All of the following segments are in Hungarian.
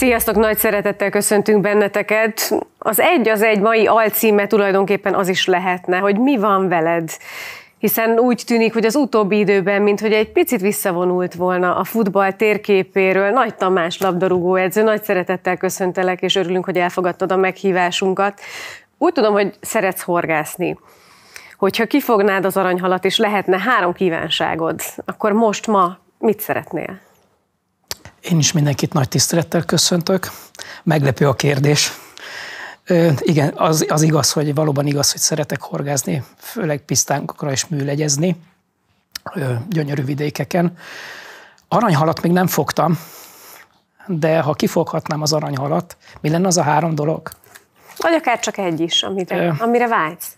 Sziasztok, nagy szeretettel köszöntünk benneteket. Az egy az egy mai alcíme tulajdonképpen az is lehetne, hogy mi van veled hiszen úgy tűnik, hogy az utóbbi időben, mint hogy egy picit visszavonult volna a futball térképéről. Nagy Tamás labdarúgó edző, nagy szeretettel köszöntelek, és örülünk, hogy elfogadtad a meghívásunkat. Úgy tudom, hogy szeretsz horgászni. Hogyha kifognád az aranyhalat, és lehetne három kívánságod, akkor most ma mit szeretnél? Én is mindenkit nagy tisztelettel köszöntök. Meglepő a kérdés. Ö, igen, az, az igaz, hogy valóban igaz, hogy szeretek horgázni, főleg pisztánkokra és műlegyezni, ö, gyönyörű vidékeken. Aranyhalat még nem fogtam, de ha kifoghatnám az aranyhalat, mi lenne az a három dolog? Vagy akár csak egy is, amire, ö, amire vágysz.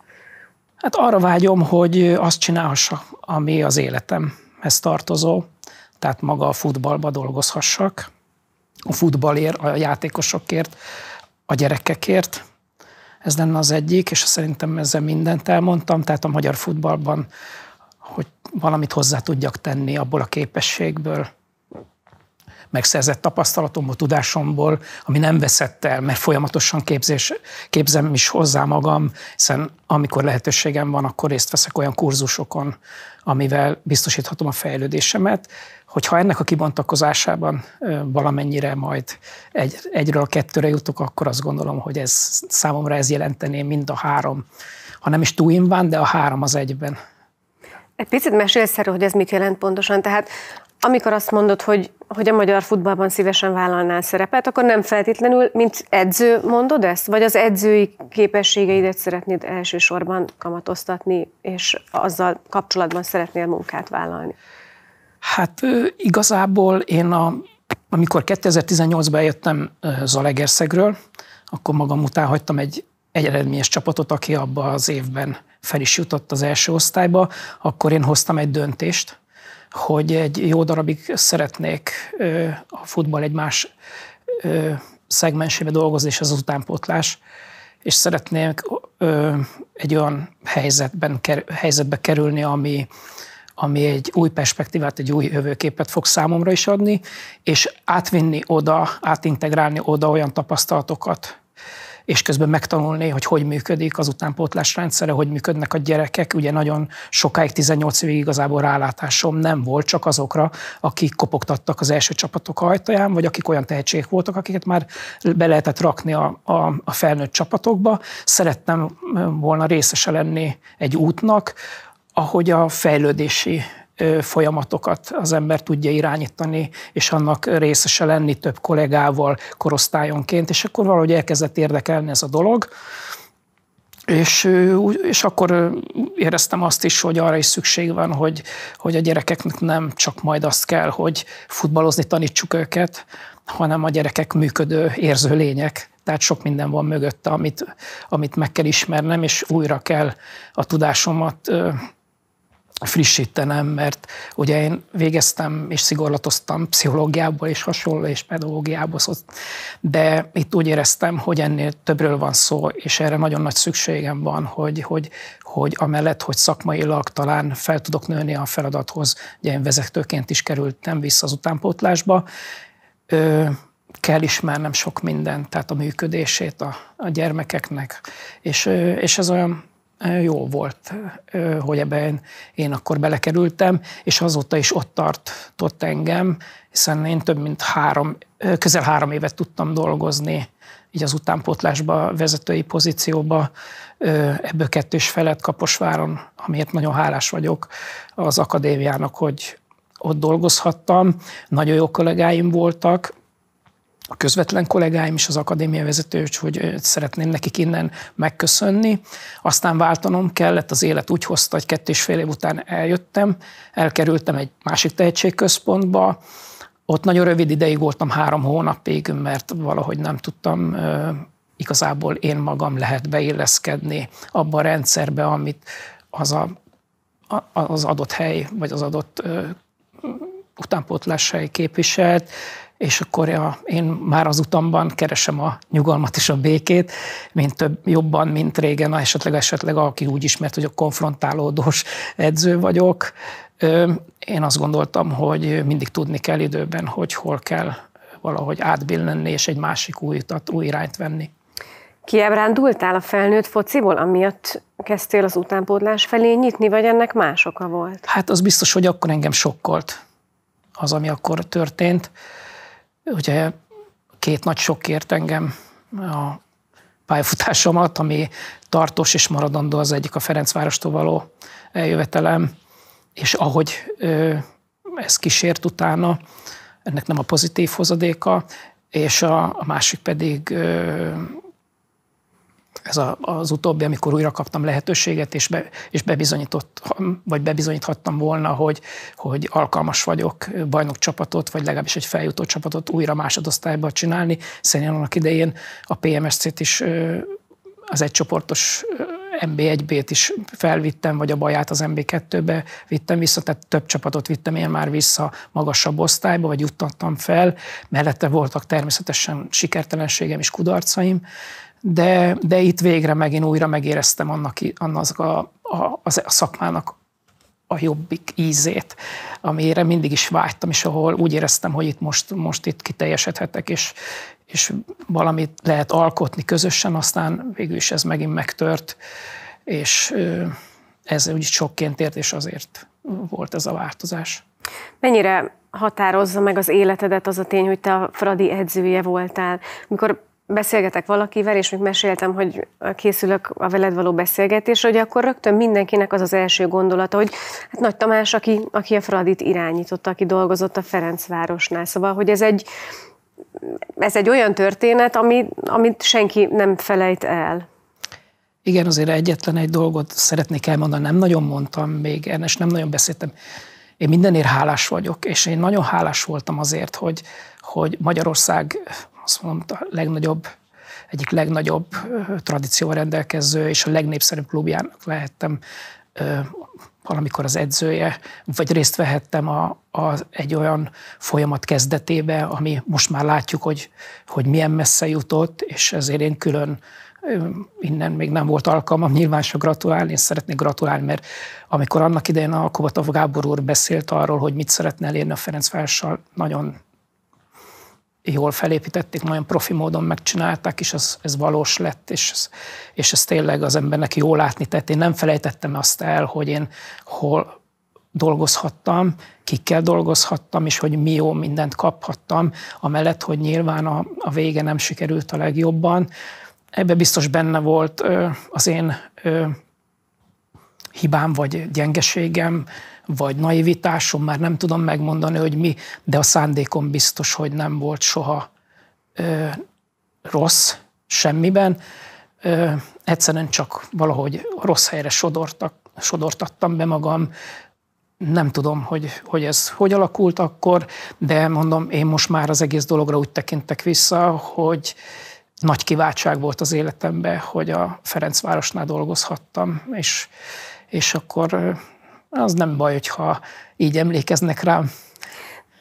Hát arra vágyom, hogy azt csinálhassa, ami az életemhez tartozó, tehát maga a futballba dolgozhassak, a futballért, a játékosokért, a gyerekekért. Ez lenne az egyik, és szerintem ezzel mindent elmondtam, tehát a magyar futballban, hogy valamit hozzá tudjak tenni abból a képességből, megszerzett tapasztalatomból, tudásomból, ami nem veszett el, mert folyamatosan képzés, képzem is hozzá magam, hiszen amikor lehetőségem van, akkor részt veszek olyan kurzusokon, amivel biztosíthatom a fejlődésemet, hogyha ennek a kibontakozásában valamennyire majd egy, egyről a kettőre jutok, akkor azt gondolom, hogy ez számomra ez jelentené mind a három, ha nem is túl van, de a három az egyben. Egy picit mesélsz erről, hogy ez mit jelent pontosan. Tehát amikor azt mondod, hogy, hogy a magyar futballban szívesen vállalnál szerepet, akkor nem feltétlenül, mint edző mondod ezt? Vagy az edzői képességeidet szeretnéd elsősorban kamatoztatni, és azzal kapcsolatban szeretnél munkát vállalni? Hát igazából én a, amikor 2018-ban jöttem Zalegerszegről, akkor magam után hagytam egy, egy eredményes csapatot, aki abban az évben fel is jutott az első osztályba, akkor én hoztam egy döntést, hogy egy jó darabig szeretnék a futball egy más szegmensébe dolgozni, és az utánpótlás, és szeretnék egy olyan helyzetben, helyzetbe kerülni, ami, ami egy új perspektívát, egy új jövőképet fog számomra is adni, és átvinni oda, átintegrálni oda olyan tapasztalatokat, és közben megtanulni, hogy hogy működik az utánpótlás rendszere, hogy működnek a gyerekek. Ugye nagyon sokáig, 18 évig igazából rálátásom nem volt, csak azokra, akik kopogtattak az első csapatok ajtaján, vagy akik olyan tehetségek voltak, akiket már be lehetett rakni a, a, a felnőtt csapatokba. Szerettem eh, volna részese lenni egy útnak, ahogy a fejlődési folyamatokat az ember tudja irányítani, és annak részese lenni több kollégával, korosztályonként, és akkor valahogy elkezdett érdekelni ez a dolog. És, és akkor éreztem azt is, hogy arra is szükség van, hogy, hogy a gyerekeknek nem csak majd azt kell, hogy futballozni tanítsuk őket, hanem a gyerekek működő érző lények. Tehát sok minden van mögötte, amit, amit meg kell ismernem, és újra kell a tudásomat frissítenem, mert ugye én végeztem és szigorlatoztam pszichológiából és hasonló, és pedagógiából, szóval de itt úgy éreztem, hogy ennél többről van szó, és erre nagyon nagy szükségem van, hogy, hogy, hogy amellett, hogy szakmailag talán fel tudok nőni a feladathoz, ugye én vezetőként is kerültem vissza az utánpótlásba, ö, kell ismernem sok mindent, tehát a működését a, a gyermekeknek, és, és ez olyan jó volt, hogy ebben én akkor belekerültem, és azóta is ott tartott engem, hiszen én több mint három, közel három évet tudtam dolgozni, így az utánpótlásba, vezetői pozícióba, ebből kettős felett Kaposváron, amiért nagyon hálás vagyok az akadémiának, hogy ott dolgozhattam, nagyon jó kollégáim voltak, a közvetlen kollégáim is az akadémia vezető, hogy szeretném nekik innen megköszönni. Aztán váltanom kellett, az élet úgy hozta, hogy kettő és fél év után eljöttem, elkerültem egy másik tehetségközpontba, ott nagyon rövid ideig voltam, három hónapig, mert valahogy nem tudtam igazából én magam lehet beilleszkedni abba a rendszerbe, amit az a, az adott hely, vagy az adott utánpótlás hely képviselt és akkor ja, én már az utamban keresem a nyugalmat és a békét, mint több, jobban, mint régen, esetleg esetleg aki úgy ismert, hogy a konfrontálódós edző vagyok. Én azt gondoltam, hogy mindig tudni kell időben, hogy hol kell valahogy átbillenni, és egy másik új utat, új irányt venni. Kiábrándultál a felnőtt fociból, amiatt kezdtél az utánpótlás felé nyitni, vagy ennek más oka volt? Hát az biztos, hogy akkor engem sokkolt az, ami akkor történt ugye két nagy sok kért engem a pályafutásomat, ami tartós és maradandó az egyik a Ferencvárostól való eljövetelem, és ahogy ez kísért utána, ennek nem a pozitív hozadéka, és a, a másik pedig ez a, az utóbbi, amikor újra kaptam lehetőséget, és, be, és bebizonyított, vagy bebizonyíthattam volna, hogy, hogy alkalmas vagyok bajnok csapatot, vagy legalábbis egy feljutó csapatot újra másodosztályba csinálni. Szerintem annak idején a PMSC-t is az csoportos MB1-bét is felvittem, vagy a baját az MB2-be vittem vissza, tehát több csapatot vittem én már vissza magasabb osztályba, vagy juttattam fel. Mellette voltak természetesen sikertelenségem és kudarcaim, de, de itt végre megint újra megéreztem annak, annak a, a, a szakmának a jobbik ízét, amire mindig is vágytam, és ahol úgy éreztem, hogy itt most, most itt kiteljesedhetek, és, és valamit lehet alkotni közösen, aztán végül is ez megint megtört, és ez úgy sokként ért, és azért volt ez a változás. Mennyire határozza meg az életedet az a tény, hogy te a Fradi edzője voltál? Mikor beszélgetek valakivel, és még meséltem, hogy készülök a veled való beszélgetésre, hogy akkor rögtön mindenkinek az az első gondolata, hogy hát Nagy Tamás, aki, aki a Fradit irányította, aki dolgozott a Ferencvárosnál. Szóval, hogy ez egy, ez egy olyan történet, ami, amit senki nem felejt el. Igen, azért egyetlen egy dolgot szeretnék elmondani, nem nagyon mondtam még, és nem nagyon beszéltem. Én mindenért hálás vagyok, és én nagyon hálás voltam azért, hogy, hogy Magyarország azt mondom, a legnagyobb, egyik legnagyobb tradícióval rendelkező és a legnépszerűbb klubjának lehettem valamikor az edzője, vagy részt vehettem a, a, egy olyan folyamat kezdetébe, ami most már látjuk, hogy, hogy milyen messze jutott, és ezért én külön innen még nem volt alkalmam nyilván se gratulálni, és szeretnék gratulálni, mert amikor annak idején a Kovatov Gábor úr beszélt arról, hogy mit szeretne elérni a Ferencvárossal, nagyon jól felépítették, nagyon profi módon megcsinálták, és ez, ez valós lett, és ez, és ez tényleg az embernek jól látni tett. Én nem felejtettem azt el, hogy én hol dolgozhattam, kikkel dolgozhattam, és hogy mi jó mindent kaphattam, amellett, hogy nyilván a, a vége nem sikerült a legjobban. Ebbe biztos benne volt ö, az én ö, hibám vagy gyengeségem, vagy naivitásom, már nem tudom megmondani, hogy mi, de a szándékom biztos, hogy nem volt soha ö, rossz semmiben. Ö, egyszerűen csak valahogy rossz helyre sodortak, sodortattam be magam, nem tudom, hogy, hogy ez hogy alakult akkor, de mondom, én most már az egész dologra úgy tekintek vissza, hogy nagy kiváltság volt az életemben, hogy a Ferencvárosnál dolgozhattam, és, és akkor az nem baj, hogyha így emlékeznek rám.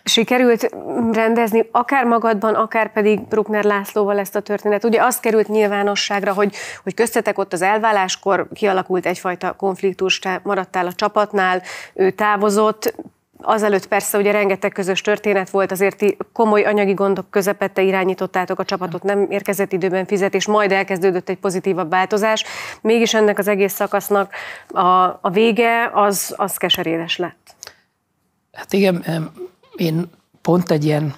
Sikerült rendezni akár magadban, akár pedig Bruckner Lászlóval ezt a történetet. Ugye az került nyilvánosságra, hogy, hogy köztetek ott az elváláskor kialakult egyfajta konfliktus, te maradtál a csapatnál, ő távozott, azelőtt persze ugye rengeteg közös történet volt, azért ti komoly anyagi gondok közepette irányítottátok a csapatot, nem érkezett időben fizetés, majd elkezdődött egy pozitívabb változás. Mégis ennek az egész szakasznak a, a vége az, az keserédes lett. Hát igen, én pont egy ilyen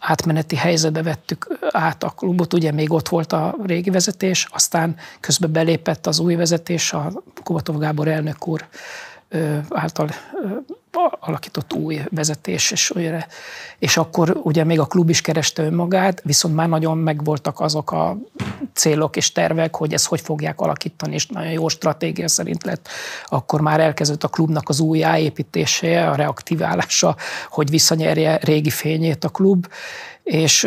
átmeneti helyzetbe vettük át a klubot, ugye még ott volt a régi vezetés, aztán közben belépett az új vezetés, a Kovatov Gábor elnök úr által alakított új vezetés, és, újra. és akkor ugye még a klub is kereste önmagát, viszont már nagyon megvoltak azok a célok és tervek, hogy ezt hogy fogják alakítani, és nagyon jó stratégia szerint lett. Akkor már elkezdődött a klubnak az új építése, a reaktiválása, hogy visszanyerje régi fényét a klub, és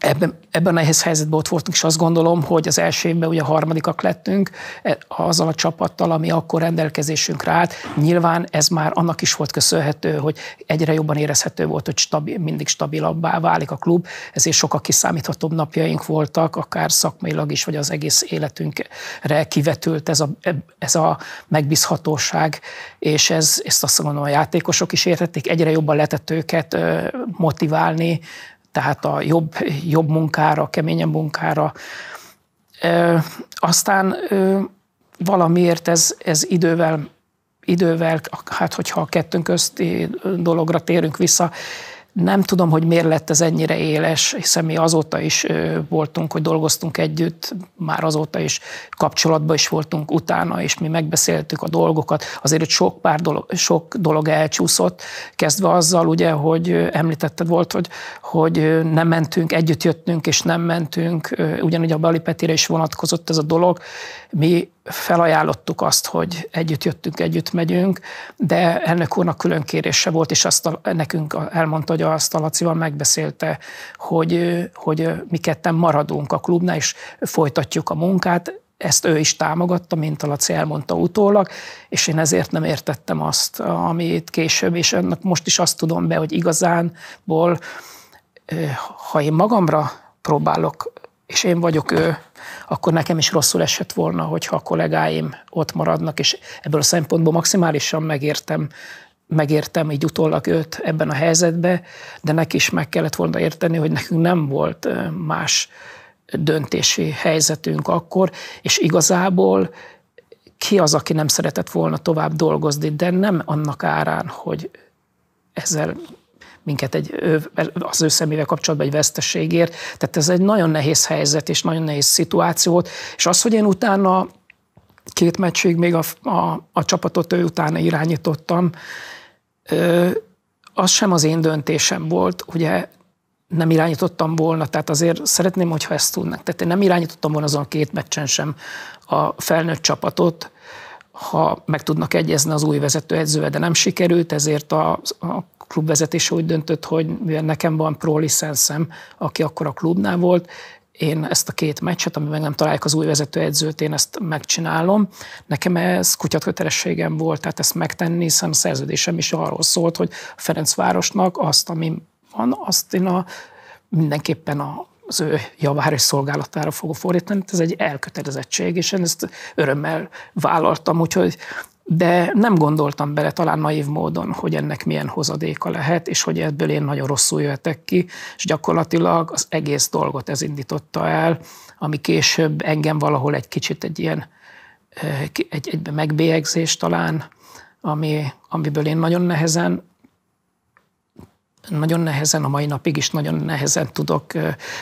Ebben, ebben a nehéz helyzetben ott voltunk, és azt gondolom, hogy az első évben ugye a harmadikak lettünk e, azzal a csapattal, ami akkor rendelkezésünkre állt. Nyilván ez már annak is volt köszönhető, hogy egyre jobban érezhető volt, hogy stabil, mindig stabilabbá válik a klub, ezért sokkal kiszámíthatóbb napjaink voltak, akár szakmailag is, vagy az egész életünkre kivetült ez a, e, ez a megbízhatóság, és ez, ezt azt gondolom a játékosok is értették, egyre jobban lehetett őket motiválni, tehát a jobb, jobb munkára, keményebb munkára. E, aztán e, valamiért ez, ez idővel, idővel, hát hogyha a kettőnk közti dologra térünk vissza, nem tudom, hogy miért lett ez ennyire éles, hiszen mi azóta is voltunk, hogy dolgoztunk együtt, már azóta is kapcsolatban is voltunk utána, és mi megbeszéltük a dolgokat. Azért, itt sok, pár dolog, sok dolog elcsúszott, kezdve azzal, ugye, hogy említetted volt, hogy, hogy nem mentünk, együtt jöttünk, és nem mentünk, ugyanúgy a Bali Petire is vonatkozott ez a dolog. Mi felajánlottuk azt, hogy együtt jöttünk, együtt megyünk, de ennek úrnak külön kérése volt, és azt a, nekünk elmondta, hogy azt a Lacival megbeszélte, hogy, hogy mi ketten maradunk a klubnál, és folytatjuk a munkát, ezt ő is támogatta, mint a Laci elmondta utólag, és én ezért nem értettem azt, amit később, és ennek most is azt tudom be, hogy igazánból, eh, ha én magamra próbálok és én vagyok ő, akkor nekem is rosszul esett volna, hogyha a kollégáim ott maradnak, és ebből a szempontból maximálisan megértem, megértem így utólag őt ebben a helyzetben, de neki is meg kellett volna érteni, hogy nekünk nem volt más döntési helyzetünk akkor, és igazából ki az, aki nem szeretett volna tovább dolgozni, de nem annak árán, hogy ezzel minket egy, az ő szemével kapcsolatban egy veszteségért. Tehát ez egy nagyon nehéz helyzet és nagyon nehéz szituáció volt. És az, hogy én utána két meccsig még a, a, a csapatot ő utána irányítottam, az sem az én döntésem volt, ugye nem irányítottam volna, tehát azért szeretném, hogyha ezt tudnak. Tehát én nem irányítottam volna azon a két meccsen sem a felnőtt csapatot, ha meg tudnak egyezni az új vezetőedzővel, de nem sikerült, ezért a, a klubvezetés úgy döntött, hogy mivel nekem van pro licenszem, aki akkor a klubnál volt, én ezt a két meccset, ami meg nem találják az új vezetőedzőt, én ezt megcsinálom. Nekem ez kutyakötelességem volt, tehát ezt megtenni, hiszen a szerződésem is arról szólt, hogy a Ferencvárosnak azt, ami van, azt én a, mindenképpen a, az ő javára és szolgálatára fogok fordítani. Ez egy elkötelezettség, és én ezt örömmel vállaltam, úgyhogy de nem gondoltam bele talán naív módon, hogy ennek milyen hozadéka lehet, és hogy ebből én nagyon rosszul jöhetek ki, és gyakorlatilag az egész dolgot ez indította el, ami később engem valahol egy kicsit egy ilyen eh, egy, egy megbélyegzés talán, ami, amiből én nagyon nehezen nagyon nehezen, a mai napig is nagyon nehezen tudok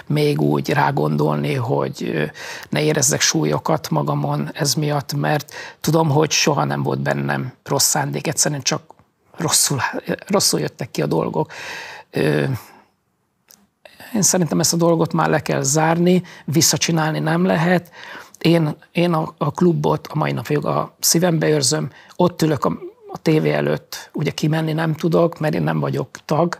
még úgy rágondolni, hogy ne érezzek súlyokat magamon ez miatt, mert tudom, hogy soha nem volt bennem rossz szándék, egyszerűen csak rosszul, rosszul jöttek ki a dolgok. Én szerintem ezt a dolgot már le kell zárni, visszacsinálni nem lehet. Én, én a, a klubot a mai napig a szívembe őrzöm, ott ülök a a tévé előtt ugye kimenni nem tudok, mert én nem vagyok tag,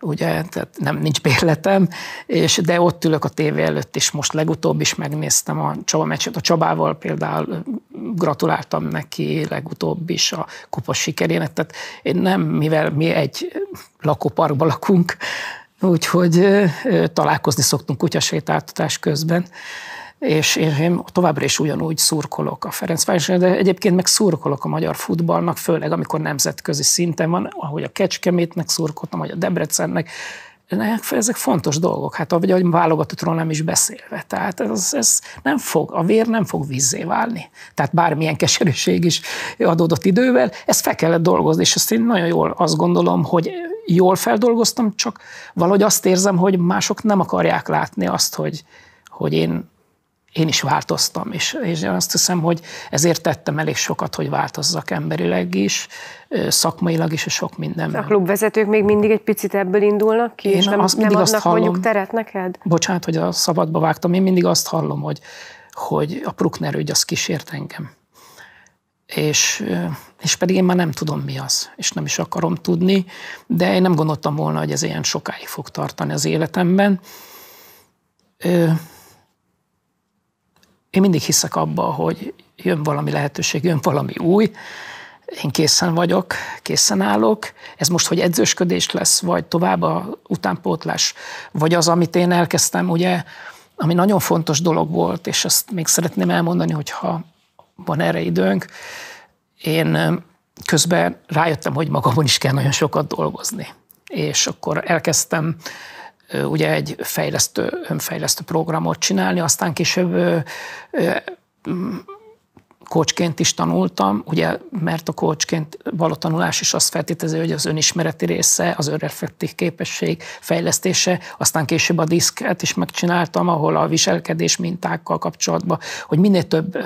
ugye, tehát nem, nincs bérletem, és de ott ülök a tévé előtt, és most legutóbb is megnéztem a Csaba meccset, a Csabával például gratuláltam neki legutóbb is a kupas sikerének, tehát én nem, mivel mi egy lakóparkban lakunk, úgyhogy találkozni szoktunk kutyasétáltatás közben, és én továbbra is ugyanúgy szurkolok a Ferencvárosnak, de egyébként meg szurkolok a magyar futballnak, főleg amikor nemzetközi szinten van, ahogy a Kecskemétnek szurkoltam, vagy a Debrecennek, ezek fontos dolgok, hát ahogy a válogatottról nem is beszélve. Tehát ez, ez nem fog, a vér nem fog vízzé válni. Tehát bármilyen keserűség is adódott idővel, ezt fel kellett dolgozni, és ezt én nagyon jól azt gondolom, hogy jól feldolgoztam, csak valahogy azt érzem, hogy mások nem akarják látni azt, hogy, hogy én én is változtam, és, és azt hiszem, hogy ezért tettem elég sokat, hogy változzak emberileg is, szakmailag is, és sok mindenben. A klubvezetők még mindig egy picit ebből indulnak ki, én és nem, azt nem adnak azt hallom, mondjuk teret neked? Bocsánat, hogy a szabadba vágtam, én mindig azt hallom, hogy, hogy a Bruckner ügy az kísért engem. És, és pedig én már nem tudom, mi az, és nem is akarom tudni, de én nem gondoltam volna, hogy ez ilyen sokáig fog tartani az életemben. Ö, én mindig hiszek abba, hogy jön valami lehetőség, jön valami új, én készen vagyok, készen állok. Ez most, hogy edzősködés lesz, vagy tovább a utánpótlás, vagy az, amit én elkezdtem, ugye, ami nagyon fontos dolog volt, és ezt még szeretném elmondani, hogyha van erre időnk, én közben rájöttem, hogy magamon is kell nagyon sokat dolgozni. És akkor elkezdtem ugye egy fejlesztő, önfejlesztő programot csinálni, aztán később kocsként is tanultam, ugye, mert a kocsként való tanulás is azt feltételezi, hogy az önismereti része, az önreflektív képesség fejlesztése, aztán később a diszket is megcsináltam, ahol a viselkedés mintákkal kapcsolatban, hogy minél több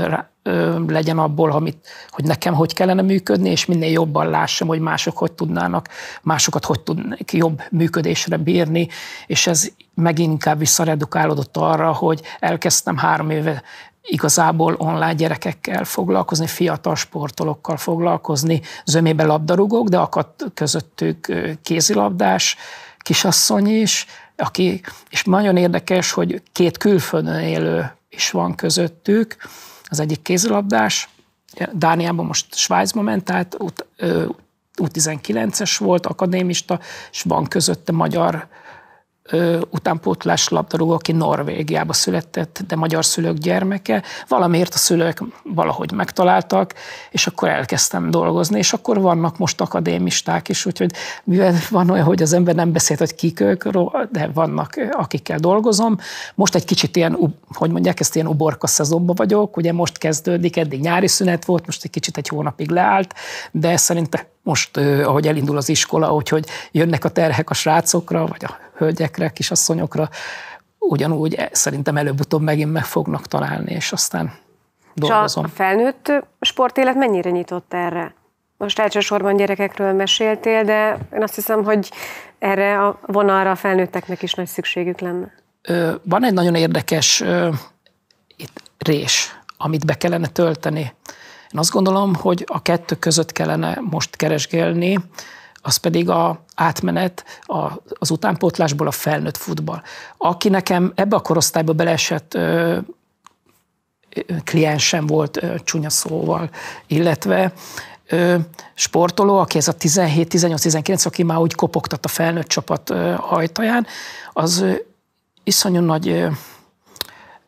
legyen abból, amit, hogy nekem hogy kellene működni, és minél jobban lássam, hogy mások hogy tudnának, másokat hogy tudnék jobb működésre bírni, és ez megint inkább visszaredukálódott arra, hogy elkezdtem három éve igazából online gyerekekkel foglalkozni, fiatal sportolókkal foglalkozni, zömébe labdarúgók, de akadt közöttük kézilabdás kisasszony is, aki, és nagyon érdekes, hogy két külföldön élő is van közöttük, az egyik kézilabdás, Dániában most Svájcba ment, tehát U19-es volt, akadémista, és van közötte magyar utánpótlás labdarúgó, aki Norvégiába született, de magyar szülők gyermeke. Valamiért a szülők valahogy megtaláltak, és akkor elkezdtem dolgozni, és akkor vannak most akadémisták is, úgyhogy mivel van olyan, hogy az ember nem beszélt, hogy kik ők, de vannak, akikkel dolgozom. Most egy kicsit ilyen, hogy mondják, ezt ilyen uborka szezonban vagyok, ugye most kezdődik, eddig nyári szünet volt, most egy kicsit egy hónapig leállt, de szerintem most, ahogy elindul az iskola, úgyhogy jönnek a terhek a srácokra, vagy a hölgyekre, kisasszonyokra, ugyanúgy e, szerintem előbb-utóbb megint meg fognak találni, és aztán dolgozom. És a felnőtt sportélet mennyire nyitott erre? Most elsősorban gyerekekről meséltél, de én azt hiszem, hogy erre a vonalra a felnőtteknek is nagy szükségük lenne. Van egy nagyon érdekes itt rés, amit be kellene tölteni. Én azt gondolom, hogy a kettő között kellene most keresgélni, az pedig a átmenet a, az utánpótlásból a felnőtt futball. Aki nekem ebbe a korosztályba beleesett ö, kliensem volt ö, csúnya szóval, illetve ö, sportoló, aki ez a 17-18-19, aki már úgy kopogtat a felnőtt csapat ö, hajtaján, az ö, iszonyú nagy ö,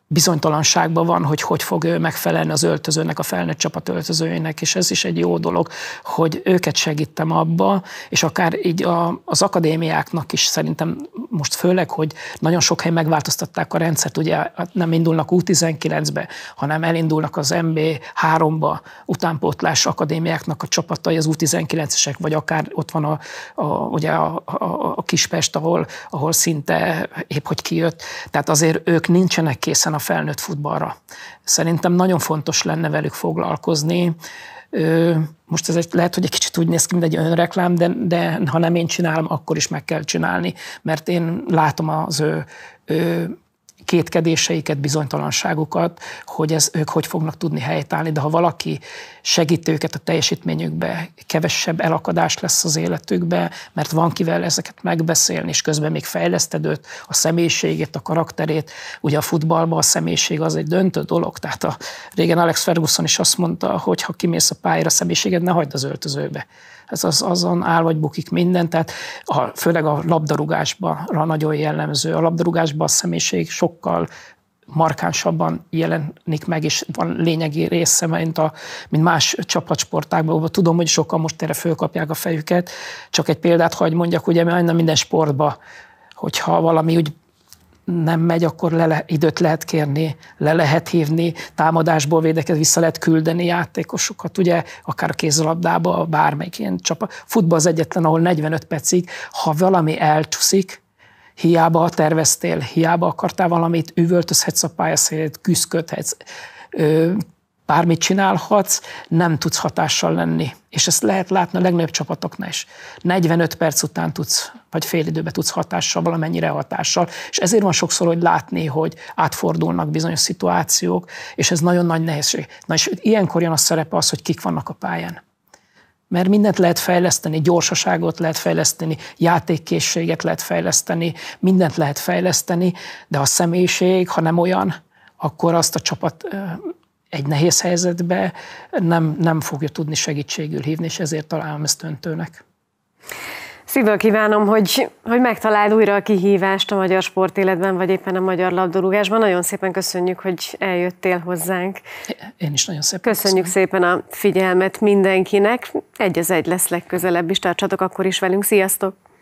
bizonytalanságban van, hogy hogy fog ő megfelelni az öltözőnek, a felnőtt csapat öltözőjének, és ez is egy jó dolog, hogy őket segítem abba, és akár így a, az akadémiáknak is szerintem most főleg, hogy nagyon sok helyen megváltoztatták a rendszert, ugye hát nem indulnak U19-be, hanem elindulnak az MB3-ba utánpótlás akadémiáknak a csapatai, az U19-esek, vagy akár ott van a, a, ugye a, a, a Kispest, ahol, ahol szinte épp hogy kijött, tehát azért ők nincsenek készen a felnőtt futballra. Szerintem nagyon fontos lenne velük foglalkozni. Most ez egy, lehet, hogy egy kicsit úgy néz ki, mint egy önreklám, de, de ha nem én csinálom, akkor is meg kell csinálni, mert én látom az ő, ő kétkedéseiket, bizonytalanságukat, hogy ez ők hogy fognak tudni helytállni, de ha valaki segít őket a teljesítményükbe, kevesebb elakadás lesz az életükbe, mert van kivel ezeket megbeszélni, és közben még fejleszted őt, a személyiségét, a karakterét. Ugye a futballban a személyiség az egy döntő dolog, tehát a régen Alex Ferguson is azt mondta, hogy ha kimész a pályára, a személyiséged ne hagyd az öltözőbe ez az, azon áll vagy bukik minden, tehát a, főleg a labdarúgásban nagyon jellemző. A labdarúgásban a személyiség sok sokkal markánsabban jelenik meg, és van lényegi része, mint, a, mint más csapatsportákban, ahol tudom, hogy sokan most erre fölkapják a fejüket. Csak egy példát hagy mondjak, ugye majdnem minden sportba, hogyha valami úgy nem megy, akkor le, le, időt lehet kérni, le lehet hívni, támadásból védeket vissza lehet küldeni játékosokat, ugye, akár a kézlabdába, bármelyik ilyen csapat. Futball az egyetlen, ahol 45 percig, ha valami elcsúszik, hiába terveztél, hiába akartál valamit, üvöltözhetsz a pályaszélét, küzdködhetsz, bármit csinálhatsz, nem tudsz hatással lenni. És ezt lehet látni a legnagyobb csapatoknál is. 45 perc után tudsz, vagy fél időben tudsz hatással, valamennyire hatással. És ezért van sokszor, hogy látni, hogy átfordulnak bizonyos szituációk, és ez nagyon nagy nehézség. Na és ilyenkor jön a szerepe az, hogy kik vannak a pályán. Mert mindent lehet fejleszteni, gyorsaságot lehet fejleszteni, játékkészséget lehet fejleszteni, mindent lehet fejleszteni, de a személyiség, ha nem olyan, akkor azt a csapat egy nehéz helyzetbe nem, nem fogja tudni segítségül hívni, és ezért találom ezt öntőnek. Szívből kívánom, hogy, hogy megtaláld újra a kihívást a magyar sportéletben, vagy éppen a magyar labdarúgásban. Nagyon szépen köszönjük, hogy eljöttél hozzánk. Én is nagyon szépen Köszönjük köszönöm. szépen a figyelmet mindenkinek. Egy az egy lesz legközelebb is, tartsatok akkor is velünk. Sziasztok!